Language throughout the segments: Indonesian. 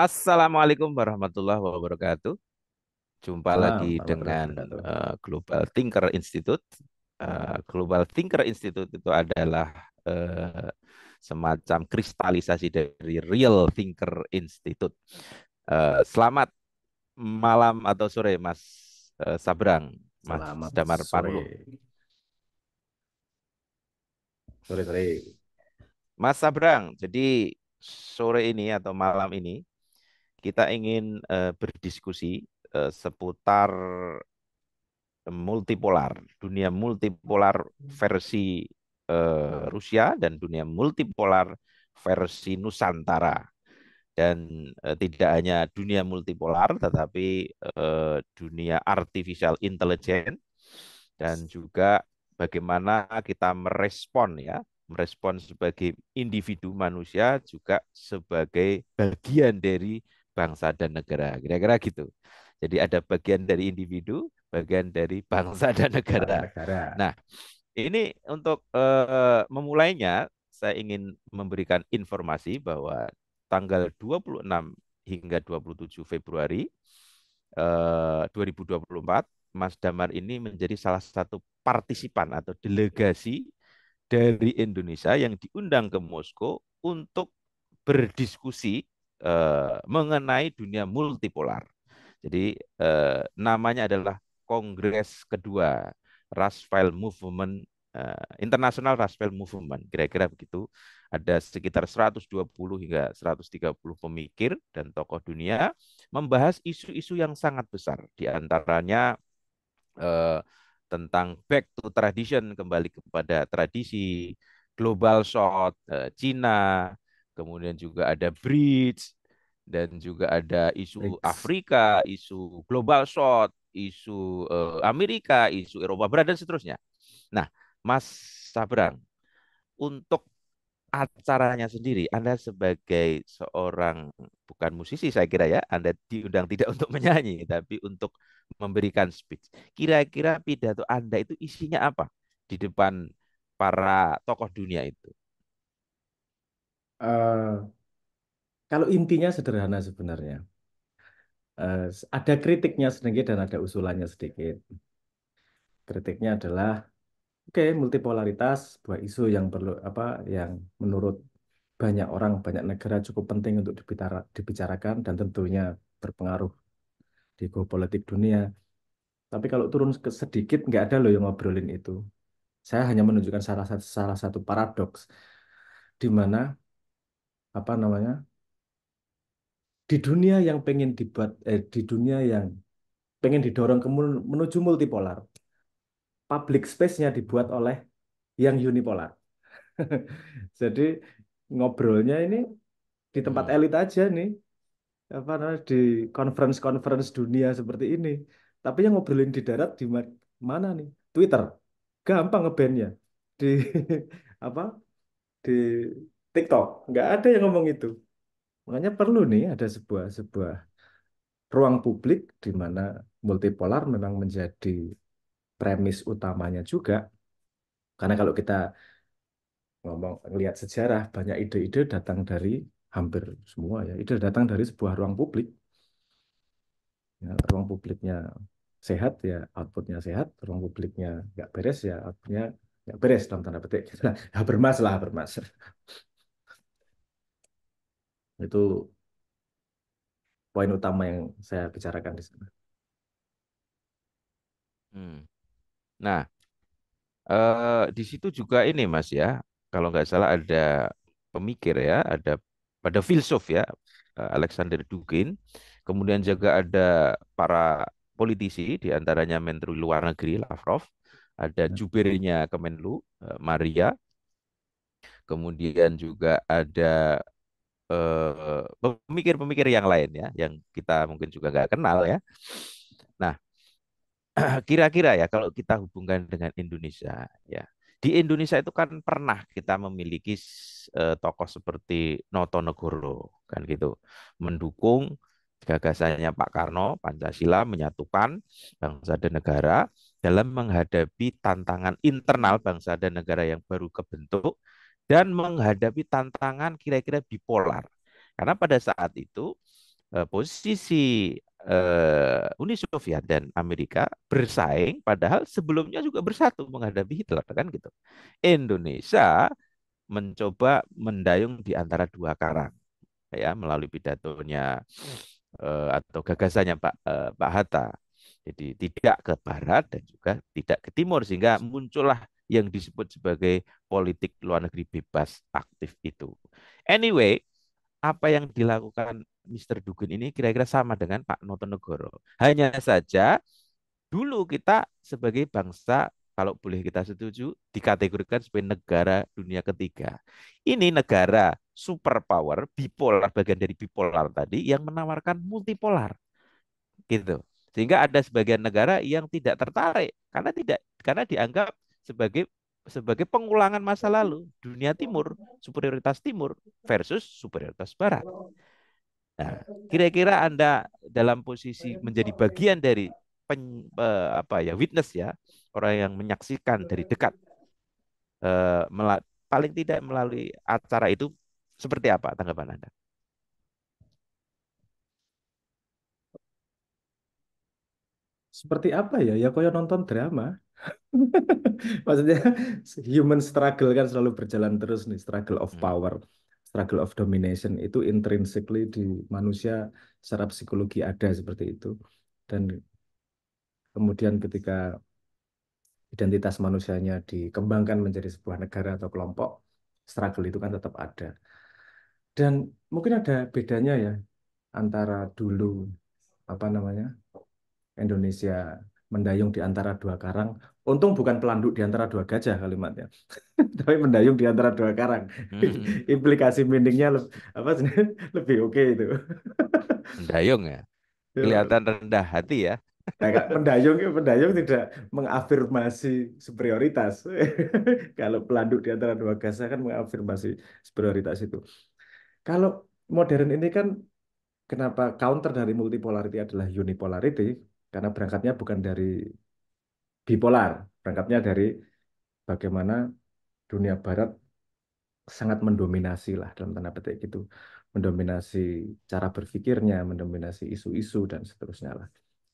Assalamualaikum warahmatullahi wabarakatuh. Jumpa Salam, lagi dengan uh, Global Thinker Institute. Uh, Global Thinker Institute itu adalah uh, semacam kristalisasi dari Real Thinker Institute. Uh, selamat malam atau sore, Mas uh, Sabrang, Mas selamat Damar sore. Parlu. Sore, sore. Mas Sabrang, jadi sore ini atau malam ini kita ingin uh, berdiskusi uh, seputar multipolar, dunia multipolar versi uh, Rusia dan dunia multipolar versi Nusantara. Dan uh, tidak hanya dunia multipolar, tetapi uh, dunia artificial intelligence dan juga bagaimana kita merespon ya, merespon sebagai individu manusia juga sebagai bagian dari bangsa dan negara. Kira-kira gitu. Jadi ada bagian dari individu, bagian dari bangsa dan negara. Nah, ini untuk uh, memulainya saya ingin memberikan informasi bahwa tanggal 26 hingga 27 Februari eh, uh, 2024 Mas Damar ini menjadi salah satu partisipan atau delegasi dari Indonesia yang diundang ke Moskow untuk berdiskusi Eh, mengenai dunia multipolar. Jadi eh, namanya adalah Kongres kedua Rasfail Movement eh, International Rasfail Movement, kira-kira begitu. Ada sekitar 120 hingga 130 pemikir dan tokoh dunia membahas isu-isu yang sangat besar, di antaranya eh, tentang back to tradition kembali kepada tradisi global shot eh, Cina kemudian juga ada bridge, dan juga ada isu Afrika, isu global short, isu eh, Amerika, isu Eropa Barat dan seterusnya. Nah, Mas Sabrang, untuk acaranya sendiri, Anda sebagai seorang bukan musisi saya kira ya, Anda diundang tidak untuk menyanyi tapi untuk memberikan speech. Kira-kira pidato Anda itu isinya apa di depan para tokoh dunia itu? Eh, kalau intinya sederhana sebenarnya. Uh, ada kritiknya sedikit dan ada usulannya sedikit. Kritiknya adalah oke, okay, multipolaritas buat isu yang perlu apa yang menurut banyak orang, banyak negara cukup penting untuk dibicara, dibicarakan dan tentunya berpengaruh di geopolitik dunia. Tapi kalau turun ke sedikit, nggak ada loh yang ngobrolin itu. Saya hanya menunjukkan salah satu, salah satu paradoks di mana apa namanya di dunia yang pengen dibuat eh, di dunia yang pengen didorong ke menuju multipolar public space-nya dibuat oleh yang unipolar jadi ngobrolnya ini di tempat hmm. elit aja nih apa namanya di conference conference dunia seperti ini tapi yang ngobrolin di darat di mana nih Twitter gampang ngebandnya di apa di TikTok. Nggak ada yang ngomong itu. Makanya perlu nih ada sebuah sebuah ruang publik di mana multipolar memang menjadi premis utamanya juga. Karena kalau kita ngomong lihat sejarah banyak ide-ide datang dari hampir semua ya ide datang dari sebuah ruang publik ya, ruang publiknya sehat ya outputnya sehat ruang publiknya nggak beres ya outputnya nggak beres dalam tanda petik ya bermas lah bermas itu poin utama yang saya bicarakan di sana. Hmm. Nah, eh, di situ juga ini Mas ya, kalau nggak salah ada pemikir ya, ada pada filsuf ya, eh, Alexander Dugin, kemudian juga ada para politisi, diantaranya Menteri Luar Negeri Lavrov, ada ya. jubirnya Kemenlu, eh, Maria, kemudian juga ada Eh, pemikir-pemikir yang lain ya, yang kita mungkin juga nggak kenal ya. Nah, kira-kira ya kalau kita hubungkan dengan Indonesia ya, di Indonesia itu kan pernah kita memiliki uh, tokoh seperti Noto Negoro kan gitu, mendukung gagasannya Pak Karno Pancasila menyatukan bangsa dan negara dalam menghadapi tantangan internal bangsa dan negara yang baru kebentuk dan menghadapi tantangan kira-kira bipolar. Karena pada saat itu eh, posisi eh, Uni Soviet dan Amerika bersaing padahal sebelumnya juga bersatu menghadapi Hitler kan gitu. Indonesia mencoba mendayung di antara dua karang ya melalui pidatonya eh, atau gagasannya Pak eh, Pak Hatta. Jadi tidak ke barat dan juga tidak ke timur sehingga muncullah yang disebut sebagai politik luar negeri bebas aktif itu. Anyway, apa yang dilakukan Mr. Dugin ini kira-kira sama dengan Pak Notonegoro. Hanya saja dulu kita sebagai bangsa kalau boleh kita setuju dikategorikan sebagai negara dunia ketiga. Ini negara superpower bipolar bagian dari bipolar tadi yang menawarkan multipolar. Gitu. Sehingga ada sebagian negara yang tidak tertarik karena tidak karena dianggap sebagai sebagai pengulangan masa lalu dunia timur superioritas timur versus superioritas barat. Nah, kira-kira Anda dalam posisi menjadi bagian dari pen, eh, apa ya witness ya, orang yang menyaksikan dari dekat eh, paling tidak melalui acara itu seperti apa tanggapan Anda? Seperti apa ya? Ya kau nonton drama. Maksudnya human struggle kan selalu berjalan terus nih, struggle of hmm. power, struggle of domination itu intrinsically di manusia secara psikologi ada seperti itu. Dan kemudian ketika identitas manusianya dikembangkan menjadi sebuah negara atau kelompok, struggle itu kan tetap ada. Dan mungkin ada bedanya ya antara dulu apa namanya Indonesia mendayung di antara dua karang. Untung bukan pelanduk di antara dua gajah kalimatnya, tapi mendayung di antara dua karang. Hmm. Implikasi meaningnya lebih, apa lebih oke itu. mendayung ya, kelihatan rendah hati ya. Nah, pendayung pendayung tidak mengafirmasi superioritas. Kalau pelanduk di antara dua gajah kan mengafirmasi superioritas itu. Kalau modern ini kan kenapa counter dari multipolarity adalah unipolarity? Karena berangkatnya bukan dari bipolar, berangkatnya dari bagaimana dunia barat sangat mendominasi lah dalam tanda petik gitu. Mendominasi cara berpikirnya, mendominasi isu-isu dan seterusnya lah.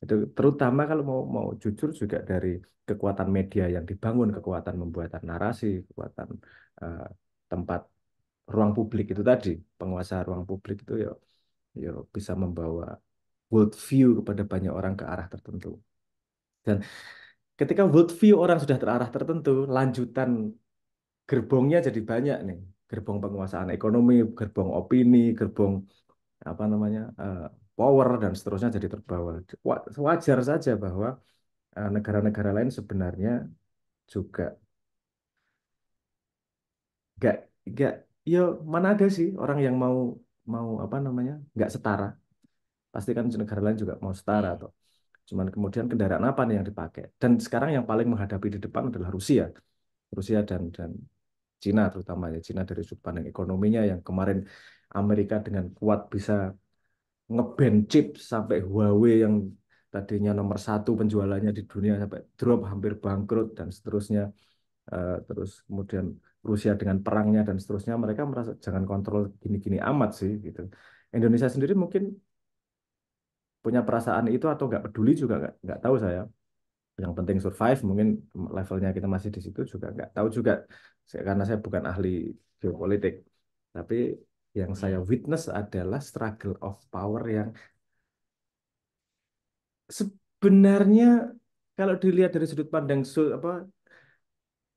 Itu terutama kalau mau mau jujur juga dari kekuatan media yang dibangun, kekuatan pembuatan narasi, kekuatan uh, tempat ruang publik itu tadi penguasa ruang publik itu ya ya bisa membawa world view kepada banyak orang ke arah tertentu. Dan ketika world view orang sudah terarah tertentu, lanjutan gerbongnya jadi banyak nih. Gerbong penguasaan ekonomi, gerbong opini, gerbong apa namanya uh, power dan seterusnya jadi terbawa. Wajar saja bahwa eh, negara-negara lain sebenarnya juga gak gak yo ya mana ada sih orang yang mau mau apa namanya nggak setara pasti kan negara lain juga mau setara atau hmm. cuman kemudian kendaraan apa nih yang dipakai dan sekarang yang paling menghadapi di depan adalah Rusia Rusia dan dan Cina terutama ya Cina dari sudut pandang ekonominya yang kemarin Amerika dengan kuat bisa ngeban chip sampai Huawei yang tadinya nomor satu penjualannya di dunia sampai drop hampir bangkrut dan seterusnya eh, terus kemudian Rusia dengan perangnya dan seterusnya mereka merasa jangan kontrol gini-gini amat sih gitu Indonesia sendiri mungkin punya perasaan itu atau nggak peduli juga nggak nggak tahu saya yang penting survive mungkin levelnya kita masih di situ juga nggak tahu juga karena saya bukan ahli geopolitik tapi yang saya witness adalah struggle of power yang sebenarnya kalau dilihat dari sudut pandang apa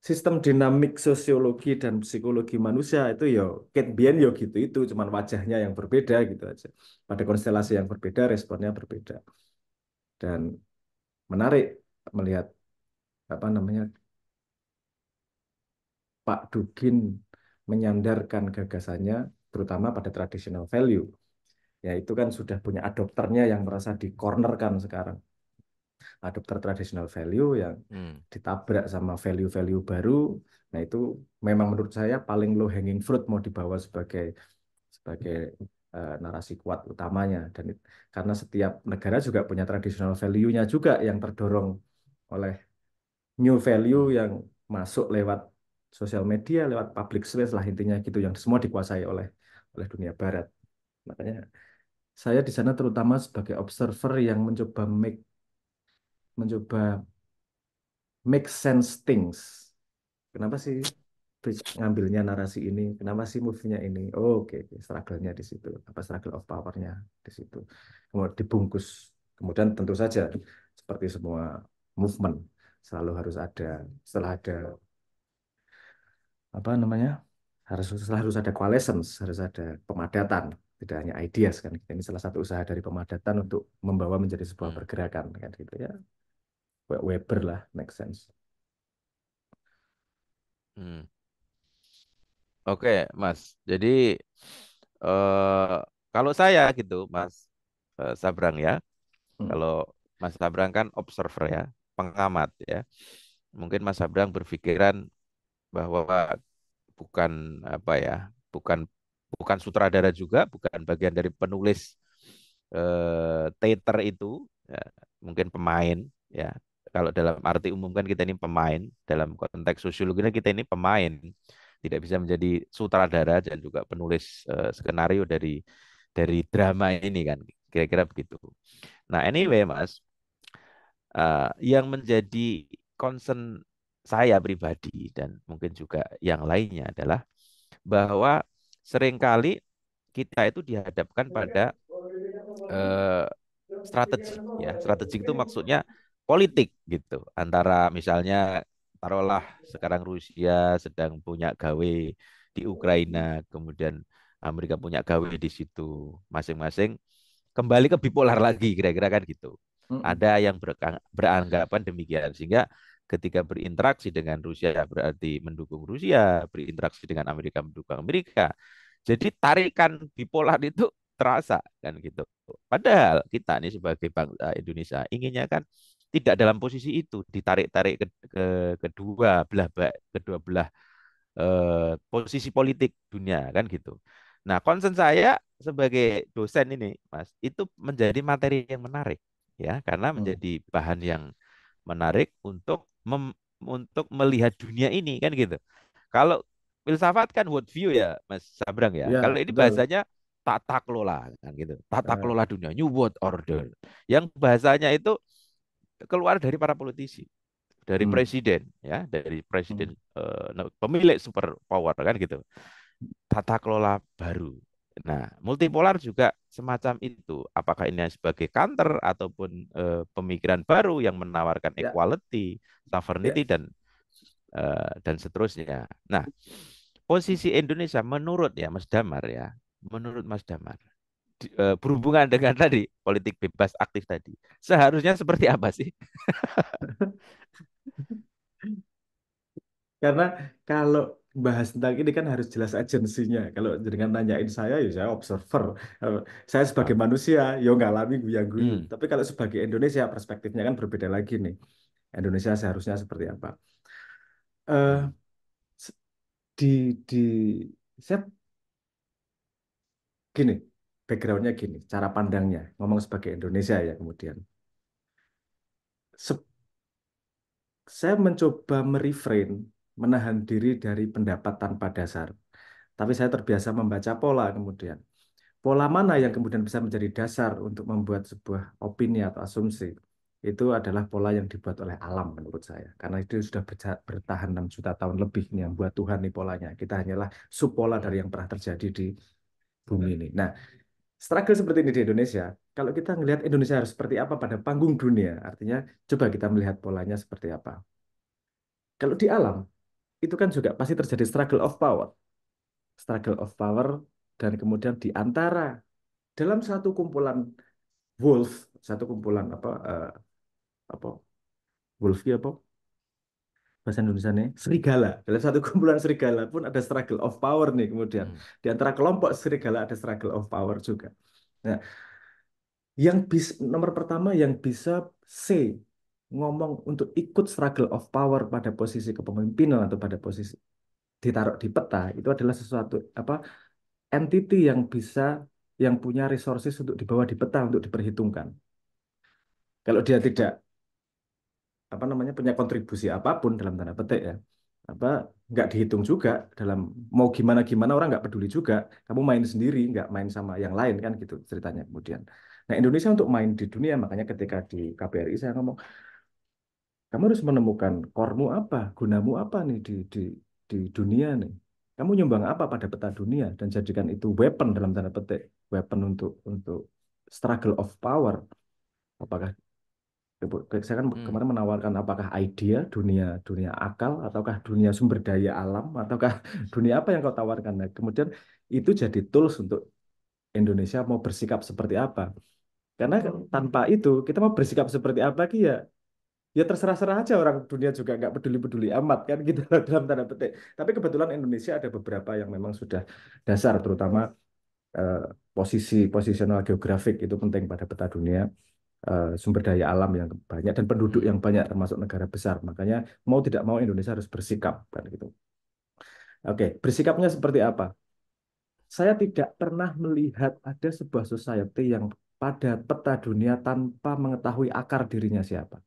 sistem dinamik sosiologi dan psikologi manusia itu ya Kate Bien ya gitu itu cuman wajahnya yang berbeda gitu aja pada konstelasi yang berbeda responnya berbeda dan menarik melihat apa namanya Pak Dugin menyandarkan gagasannya terutama pada traditional value ya itu kan sudah punya adopternya yang merasa dikornerkan sekarang adopter traditional value yang hmm. ditabrak sama value-value baru. Nah, itu memang menurut saya paling low hanging fruit mau dibawa sebagai sebagai uh, narasi kuat utamanya dan karena setiap negara juga punya traditional value-nya juga yang terdorong oleh new value yang masuk lewat sosial media, lewat public space lah intinya gitu yang semua dikuasai oleh oleh dunia barat. Makanya saya di sana terutama sebagai observer yang mencoba make mencoba make sense things. Kenapa sih ngambilnya narasi ini? Kenapa sih movie nya ini? Oh, Oke, okay. struggle-nya di situ. Apa struggle of power-nya di situ. Kemudian dibungkus. Kemudian tentu saja seperti semua movement selalu harus ada setelah ada apa namanya harus harus ada coalescence harus ada pemadatan tidak hanya ideas kan ini salah satu usaha dari pemadatan untuk membawa menjadi sebuah hmm. pergerakan kan gitu ya Weber lah, make sense. Hmm. Oke, okay, Mas. Jadi uh, kalau saya gitu, Mas uh, Sabrang ya. Hmm. Kalau Mas Sabrang kan observer ya, pengamat ya. Mungkin Mas Sabrang berpikiran bahwa bukan apa ya, bukan bukan sutradara juga, bukan bagian dari penulis uh, teater itu, ya, mungkin pemain ya kalau dalam arti umum kan kita ini pemain, dalam konteks sosiologinya kita ini pemain, tidak bisa menjadi sutradara dan juga penulis uh, skenario dari dari drama ini kan, kira-kira begitu. Nah anyway mas, uh, yang menjadi concern saya pribadi dan mungkin juga yang lainnya adalah bahwa seringkali kita itu dihadapkan pada uh, strategi ya strategi itu maksudnya politik gitu antara misalnya taruhlah sekarang Rusia sedang punya gawe di Ukraina kemudian Amerika punya gawe di situ masing-masing kembali ke bipolar lagi kira-kira kan gitu ada yang beranggapan demikian sehingga ketika berinteraksi dengan Rusia ya berarti mendukung Rusia berinteraksi dengan Amerika mendukung Amerika jadi tarikan bipolar itu terasa kan gitu padahal kita ini sebagai bangsa Indonesia inginnya kan tidak dalam posisi itu ditarik-tarik ke, ke kedua belah kedua belah eh, posisi politik dunia kan gitu. Nah, concern saya sebagai dosen ini, Mas, itu menjadi materi yang menarik ya karena hmm. menjadi bahan yang menarik untuk mem, untuk melihat dunia ini kan gitu. Kalau filsafat kan world view ya, Mas Sabrang ya. ya Kalau ini bahasanya tata kelola kan gitu. Tata ya. kelola dunia, new world order. Yang bahasanya itu keluar dari para politisi, dari hmm. presiden ya, dari presiden hmm. uh, pemilik super power kan gitu. Tata kelola baru. Nah, multipolar juga semacam itu. Apakah ini sebagai counter ataupun uh, pemikiran baru yang menawarkan yeah. equality, sovereignty yeah. dan uh, dan seterusnya. Nah, posisi Indonesia menurut ya Mas Damar ya, menurut Mas Damar E, berhubungan dengan tadi politik bebas aktif tadi seharusnya seperti apa sih karena kalau bahas tentang ini kan harus jelas agensinya. Kalau dengan tanyain saya, ya saya observer. Saya sebagai ah. manusia, yo ya ngalami guyang-guyu. Hmm. Tapi kalau sebagai Indonesia, perspektifnya kan berbeda lagi nih. Indonesia seharusnya seperti apa? Uh, di di saya gini, backgroundnya gini, cara pandangnya, ngomong sebagai Indonesia ya kemudian. Se saya mencoba merefrain, menahan diri dari pendapat tanpa dasar. Tapi saya terbiasa membaca pola kemudian. Pola mana yang kemudian bisa menjadi dasar untuk membuat sebuah opini atau asumsi? Itu adalah pola yang dibuat oleh alam menurut saya. Karena itu sudah bertahan 6 juta tahun lebih nih yang buat Tuhan nih polanya. Kita hanyalah subpola dari yang pernah terjadi di bumi ini. Nah, struggle seperti ini di Indonesia, kalau kita melihat Indonesia harus seperti apa pada panggung dunia, artinya coba kita melihat polanya seperti apa. Kalau di alam, itu kan juga pasti terjadi struggle of power. Struggle of power, dan kemudian di antara, dalam satu kumpulan wolf, satu kumpulan apa, uh, apa wolf ya apa? bahasa Indonesia nih serigala dalam satu kumpulan serigala pun ada struggle of power nih kemudian hmm. di antara kelompok serigala ada struggle of power juga nah yang bis, nomor pertama yang bisa C ngomong untuk ikut struggle of power pada posisi kepemimpinan atau pada posisi ditaruh di peta itu adalah sesuatu apa entity yang bisa yang punya resources untuk dibawa di peta untuk diperhitungkan kalau dia tidak apa namanya punya kontribusi apapun dalam tanda petik ya apa nggak dihitung juga dalam mau gimana gimana orang nggak peduli juga kamu main sendiri nggak main sama yang lain kan gitu ceritanya kemudian nah Indonesia untuk main di dunia makanya ketika di KBRI saya ngomong kamu harus menemukan kormu apa gunamu apa nih di di di dunia nih kamu nyumbang apa pada peta dunia dan jadikan itu weapon dalam tanda petik weapon untuk untuk struggle of power apakah saya kan hmm. kemarin menawarkan apakah idea dunia dunia akal ataukah dunia sumber daya alam ataukah dunia apa yang kau tawarkan nah, kemudian itu jadi tools untuk Indonesia mau bersikap seperti apa karena tanpa itu kita mau bersikap seperti apa lagi ya ya terserah-serah aja orang dunia juga nggak peduli-peduli amat kan gitu dalam tanda petik tapi kebetulan Indonesia ada beberapa yang memang sudah dasar terutama eh, posisi posisional geografik itu penting pada peta dunia Eh, sumber daya alam yang banyak dan penduduk yang banyak termasuk negara besar. Makanya mau tidak mau Indonesia harus bersikap kan gitu. Oke, bersikapnya seperti apa? Saya tidak pernah melihat ada sebuah society yang pada peta dunia tanpa mengetahui akar dirinya siapa.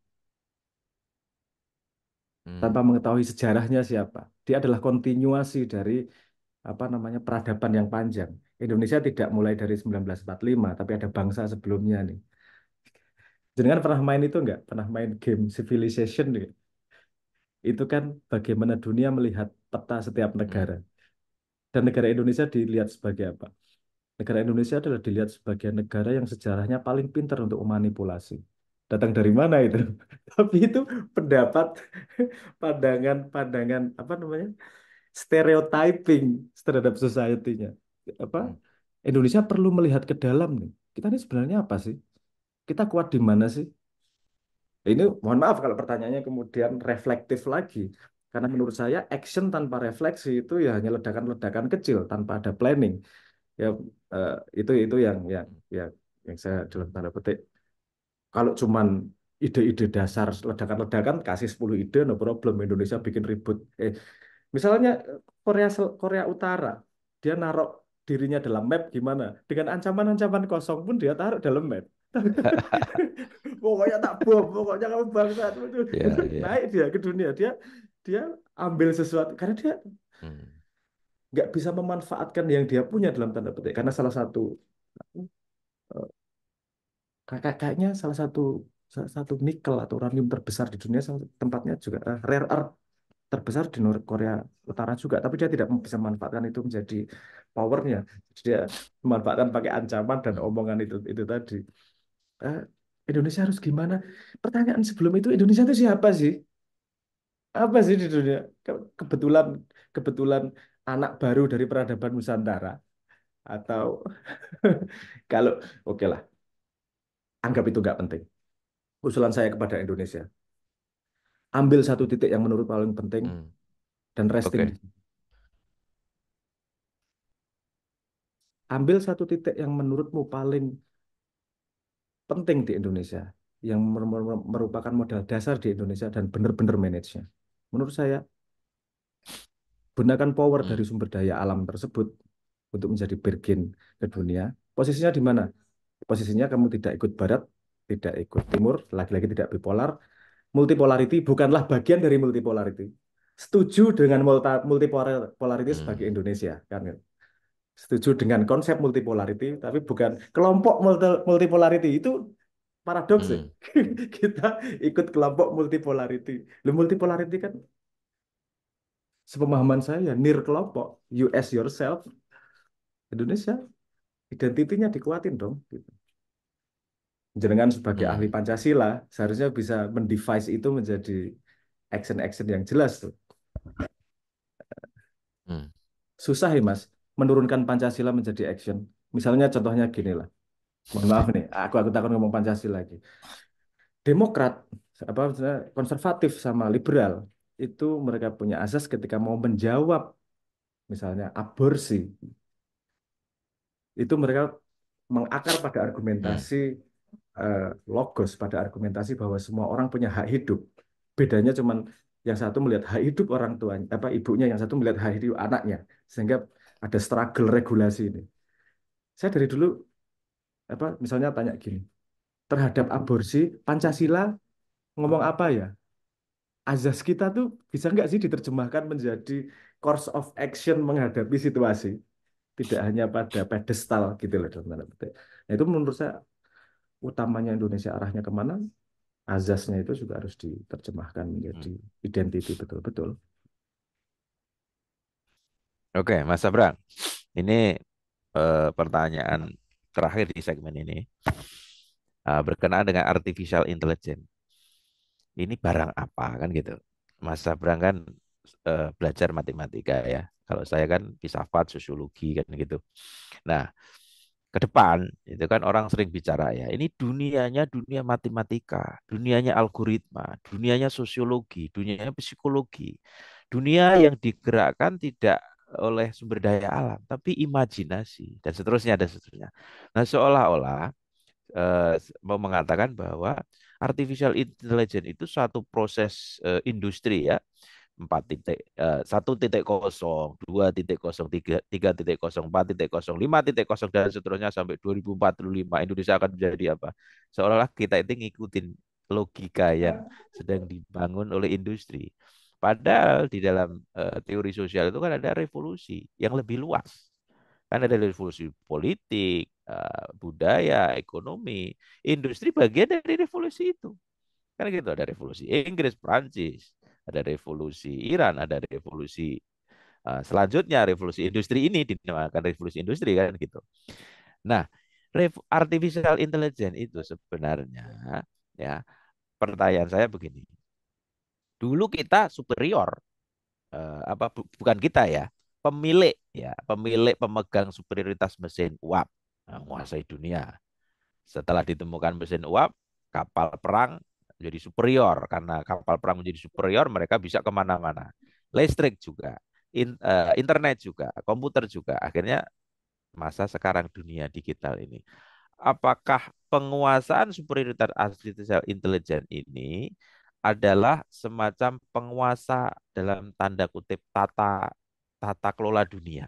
Hmm. Tanpa mengetahui sejarahnya siapa. Dia adalah kontinuasi dari apa namanya peradaban yang panjang. Indonesia tidak mulai dari 1945, tapi ada bangsa sebelumnya nih Jenengan pernah main itu enggak, Pernah main game Civilization Itu kan bagaimana dunia melihat peta setiap negara. Dan negara Indonesia dilihat sebagai apa? Negara Indonesia adalah dilihat sebagai negara yang sejarahnya paling pintar untuk memanipulasi. Datang dari mana itu? Tapi itu pendapat, pandangan-pandangan apa namanya? stereotyping terhadap society-nya. Apa? Hmm. Indonesia perlu melihat ke dalam nih. Kita ini sebenarnya apa sih? kita kuat di mana sih? Ini mohon maaf kalau pertanyaannya kemudian reflektif lagi. Karena menurut saya action tanpa refleksi itu ya hanya ledakan-ledakan kecil tanpa ada planning. Ya eh, itu itu yang yang yang yang saya dalam tanda petik kalau cuman ide-ide dasar ledakan-ledakan kasih 10 ide no problem Indonesia bikin ribut. Eh misalnya eh, Korea Korea Utara dia narok dirinya dalam map gimana? Dengan ancaman-ancaman kosong pun dia taruh dalam map. pokoknya tak bom pokoknya kamu bangsat yeah, yeah. Iya. naik dia ke dunia dia dia ambil sesuatu karena dia hmm. nggak hmm. bisa memanfaatkan yang dia punya dalam tanda petik karena salah satu eh, kayaknya salah satu salah satu nikel atau uranium terbesar di dunia tempatnya juga eh, rare earth terbesar di North Korea Utara juga tapi dia tidak bisa memanfaatkan itu menjadi powernya dia memanfaatkan pakai ancaman dan hmm. omongan itu itu tadi Eh, Indonesia harus gimana? Pertanyaan sebelum itu Indonesia itu siapa sih? Apa sih di dunia? Kebetulan kebetulan anak baru dari peradaban Nusantara atau kalau oke okay lah anggap itu nggak penting. Usulan saya kepada Indonesia, ambil satu titik yang menurut paling penting hmm. dan resting. Okay. Ambil satu titik yang menurutmu paling penting di Indonesia, yang merupakan modal dasar di Indonesia dan benar-benar manage-nya. Menurut saya, gunakan power hmm. dari sumber daya alam tersebut untuk menjadi bergen ke dunia. Posisinya di mana? Posisinya kamu tidak ikut barat, tidak ikut timur, lagi-lagi tidak bipolar. Multipolarity bukanlah bagian dari multipolarity. Setuju dengan multipolarity sebagai hmm. Indonesia, kan? setuju dengan konsep multipolarity tapi bukan kelompok multipolarity itu paradoks ya. hmm. ya. kita ikut kelompok multipolarity. Lu multipolarity kan sepemahaman saya nir kelompok US yourself Indonesia identitinya dikuatin dong gitu. Jenengan sebagai hmm. ahli Pancasila seharusnya bisa mendevise itu menjadi action-action yang jelas tuh. Hmm. Susah ya Mas menurunkan Pancasila menjadi action. Misalnya contohnya gini lah. Mohon maaf nih, aku aku takut ngomong Pancasila lagi. Demokrat apa konservatif sama liberal itu mereka punya asas ketika mau menjawab misalnya aborsi itu mereka mengakar pada argumentasi eh, logos pada argumentasi bahwa semua orang punya hak hidup bedanya cuman yang satu melihat hak hidup orang tuanya apa ibunya yang satu melihat hak hidup anaknya sehingga ada struggle regulasi ini. Saya dari dulu apa misalnya tanya gini, terhadap aborsi Pancasila ngomong apa ya? Azas kita tuh bisa nggak sih diterjemahkan menjadi course of action menghadapi situasi? Tidak hanya pada pedestal gitu loh dalam tanda petik. Nah itu menurut saya utamanya Indonesia arahnya kemana? Azasnya itu juga harus diterjemahkan menjadi hmm. identiti betul-betul. Oke, Mas Abrang. Ini uh, pertanyaan terakhir di segmen ini. uh, berkenaan dengan artificial intelligence. Ini barang apa kan gitu. Mas Abrang kan uh, belajar matematika ya. Kalau saya kan filsafat, sosiologi kan gitu. Nah, ke depan itu kan orang sering bicara ya. Ini dunianya dunia matematika, dunianya algoritma, dunianya sosiologi, dunianya psikologi. Dunia yang digerakkan tidak oleh sumber daya alam, tapi imajinasi dan seterusnya dan seterusnya. Nah, seolah-olah eh, mau mengatakan bahwa artificial intelligence itu satu proses eh, industri ya empat titik eh, satu titik kosong dua titik kosong tiga tiga titik kosong empat titik kosong lima titik kosong dan seterusnya sampai 2045 Indonesia akan menjadi apa seolah-olah kita itu ngikutin logika yang sedang dibangun oleh industri Padahal di dalam uh, teori sosial itu kan ada revolusi yang lebih luas. Kan ada revolusi politik, uh, budaya, ekonomi, industri bagian dari revolusi itu. Kan gitu ada revolusi Inggris, Prancis, ada revolusi Iran, ada revolusi uh, selanjutnya revolusi industri ini dinamakan revolusi industri kan gitu. Nah, artificial intelligence itu sebenarnya ya pertanyaan saya begini Dulu kita superior. uh, apa bu, bukan kita ya, pemilik ya, pemilik pemegang superioritas mesin uap menguasai dunia. Setelah ditemukan mesin uap, kapal perang menjadi superior karena kapal perang menjadi superior mereka bisa kemana-mana listrik juga in, uh, internet juga komputer juga akhirnya masa sekarang dunia digital ini apakah penguasaan superioritas artificial intelligence ini adalah semacam penguasa dalam tanda kutip tata tata kelola dunia.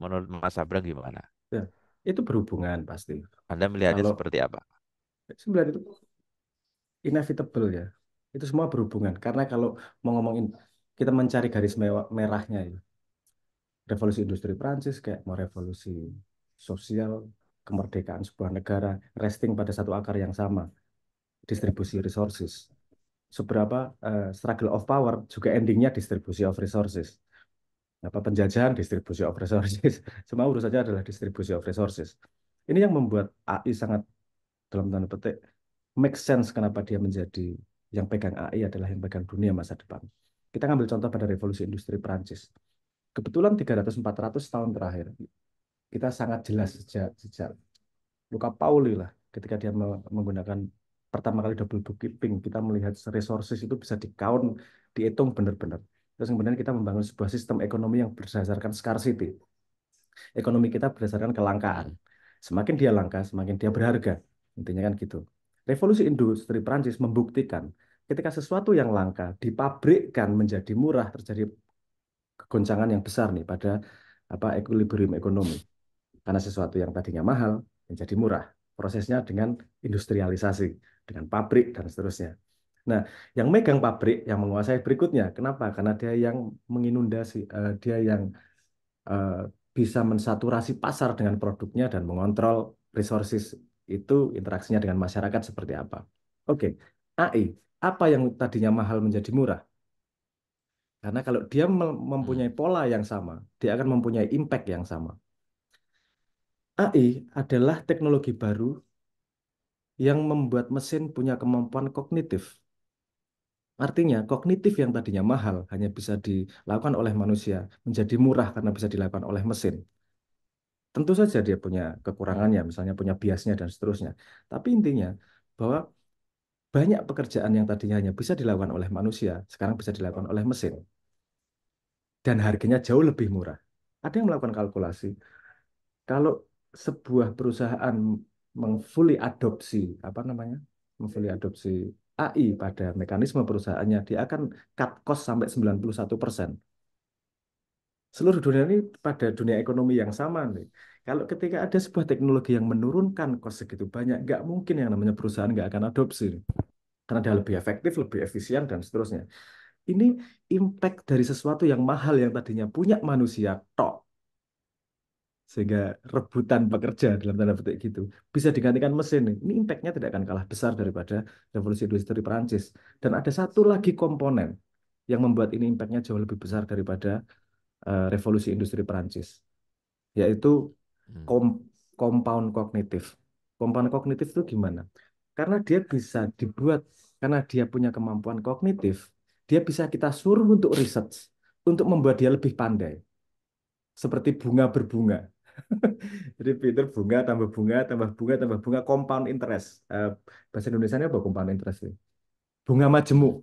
Menurut Mas Abrang gimana? Ya, itu berhubungan pasti. Anda melihatnya Kalau seperti apa? Sebenarnya itu inevitable ya. Itu semua berhubungan. Karena kalau mau ngomongin, kita mencari garis merahnya ya. Revolusi industri Prancis kayak mau revolusi sosial, kemerdekaan sebuah negara, resting pada satu akar yang sama distribusi resources. Seberapa uh, struggle of power juga endingnya distribusi of resources. Apa penjajahan distribusi of resources. Semua urusannya adalah distribusi of resources. Ini yang membuat AI sangat dalam tanda petik make sense kenapa dia menjadi yang pegang AI adalah yang pegang dunia masa depan. Kita ngambil contoh pada revolusi industri Perancis. Kebetulan 300-400 tahun terakhir, kita sangat jelas sejak, sejak Luka Pauli lah ketika dia menggunakan pertama kali double bookkeeping kita melihat resources itu bisa di count dihitung benar-benar terus kemudian kita membangun sebuah sistem ekonomi yang berdasarkan scarcity ekonomi kita berdasarkan kelangkaan semakin dia langka semakin dia berharga intinya kan gitu revolusi industri Prancis membuktikan ketika sesuatu yang langka dipabrikkan menjadi murah terjadi kegoncangan yang besar nih pada apa equilibrium ekonomi karena sesuatu yang tadinya mahal menjadi murah prosesnya dengan industrialisasi dengan pabrik dan seterusnya. Nah, yang megang pabrik, yang menguasai berikutnya, kenapa? Karena dia yang menginundasi, uh, eh, dia yang uh, bisa mensaturasi pasar dengan produknya dan mengontrol resources itu interaksinya dengan masyarakat seperti apa. Oke, okay. AI, apa yang tadinya mahal menjadi murah? Karena kalau dia mempunyai hmm. pola yang sama, dia akan mempunyai impact yang sama. AI adalah teknologi baru yang membuat mesin punya kemampuan kognitif. Artinya, kognitif yang tadinya mahal hanya bisa dilakukan oleh manusia menjadi murah karena bisa dilakukan oleh mesin. Tentu saja dia punya kekurangannya, misalnya punya biasnya dan seterusnya. Tapi intinya bahwa banyak pekerjaan yang tadinya hanya bisa dilakukan oleh manusia, sekarang bisa dilakukan oleh mesin. Dan harganya jauh lebih murah. Ada yang melakukan kalkulasi. Kalau sebuah perusahaan mengfully adopsi apa namanya mengfully adopsi AI pada mekanisme perusahaannya dia akan cut cost sampai 91 persen seluruh dunia ini pada dunia ekonomi yang sama nih kalau ketika ada sebuah teknologi yang menurunkan cost segitu banyak nggak mungkin yang namanya perusahaan nggak akan adopsi karena dia lebih efektif lebih efisien dan seterusnya ini impact dari sesuatu yang mahal yang tadinya punya manusia tok sehingga rebutan pekerja dalam tanda petik gitu bisa digantikan mesin ini impactnya tidak akan kalah besar daripada revolusi industri Perancis dan ada satu lagi komponen yang membuat ini impactnya jauh lebih besar daripada uh, revolusi industri Perancis yaitu hmm. kom compound kognitif compound kognitif itu gimana karena dia bisa dibuat karena dia punya kemampuan kognitif dia bisa kita suruh untuk research untuk membuat dia lebih pandai seperti bunga berbunga Jadi Peter bunga tambah bunga tambah bunga tambah bunga compound interest. Uh, bahasa Indonesia apa compound interest ini? Bunga majemuk.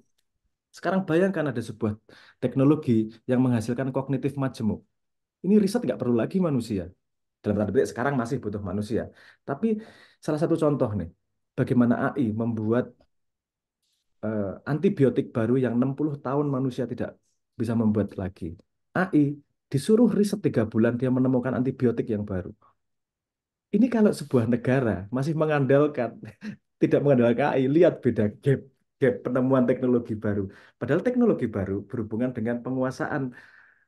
Sekarang bayangkan ada sebuah teknologi yang menghasilkan kognitif majemuk. Ini riset nggak perlu lagi manusia. Dalam tanda petik sekarang masih butuh manusia. Tapi salah satu contoh nih, bagaimana AI membuat uh, antibiotik baru yang 60 tahun manusia tidak bisa membuat lagi. AI disuruh riset tiga bulan dia menemukan antibiotik yang baru. Ini kalau sebuah negara masih mengandalkan, tidak mengandalkan AI, lihat beda gap, gap penemuan teknologi baru. Padahal teknologi baru berhubungan dengan penguasaan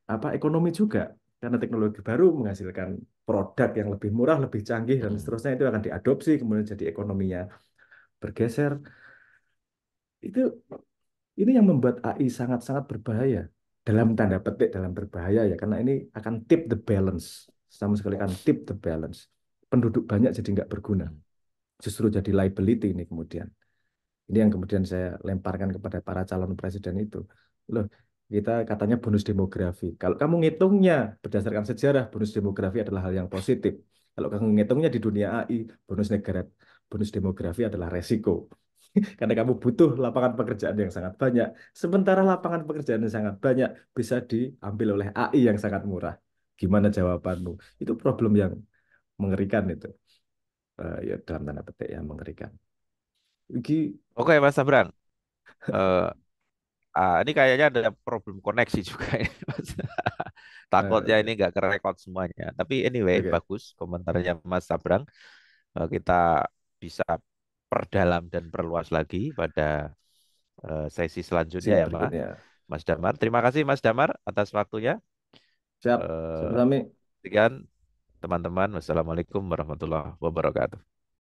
apa ekonomi juga. Karena teknologi baru menghasilkan produk yang lebih murah, lebih canggih, dan hmm. seterusnya itu akan diadopsi, kemudian jadi ekonominya bergeser. Itu ini yang membuat AI sangat-sangat berbahaya dalam tanda petik dalam berbahaya ya karena ini akan tip the balance sama sekali akan tip the balance penduduk banyak jadi nggak berguna justru jadi liability ini kemudian ini yang kemudian saya lemparkan kepada para calon presiden itu loh kita katanya bonus demografi kalau kamu ngitungnya berdasarkan sejarah bonus demografi adalah hal yang positif kalau kamu ngitungnya di dunia AI bonus negara bonus demografi adalah resiko karena kamu butuh lapangan pekerjaan yang sangat banyak. Sementara lapangan pekerjaan yang sangat banyak bisa diambil oleh AI yang sangat murah. Gimana jawabanmu? Itu problem yang mengerikan itu. Uh, ya dalam tanda petik yang mengerikan. Iki... Oke okay, Mas Sabran. uh, eh, uh, ah, ini kayaknya ada problem koneksi juga ini. Mas. Takutnya ini eh. nggak kerekod semuanya. Tapi anyway okay. bagus komentarnya Mas Sabrang. Uh, kita bisa perdalam dan perluas lagi pada eh, sesi selanjutnya ya Pak. Mas Damar, terima kasih Mas Damar atas waktunya. Siap. Uh, eh, Seperti. Sekian teman-teman. Wassalamualaikum warahmatullahi wabarakatuh.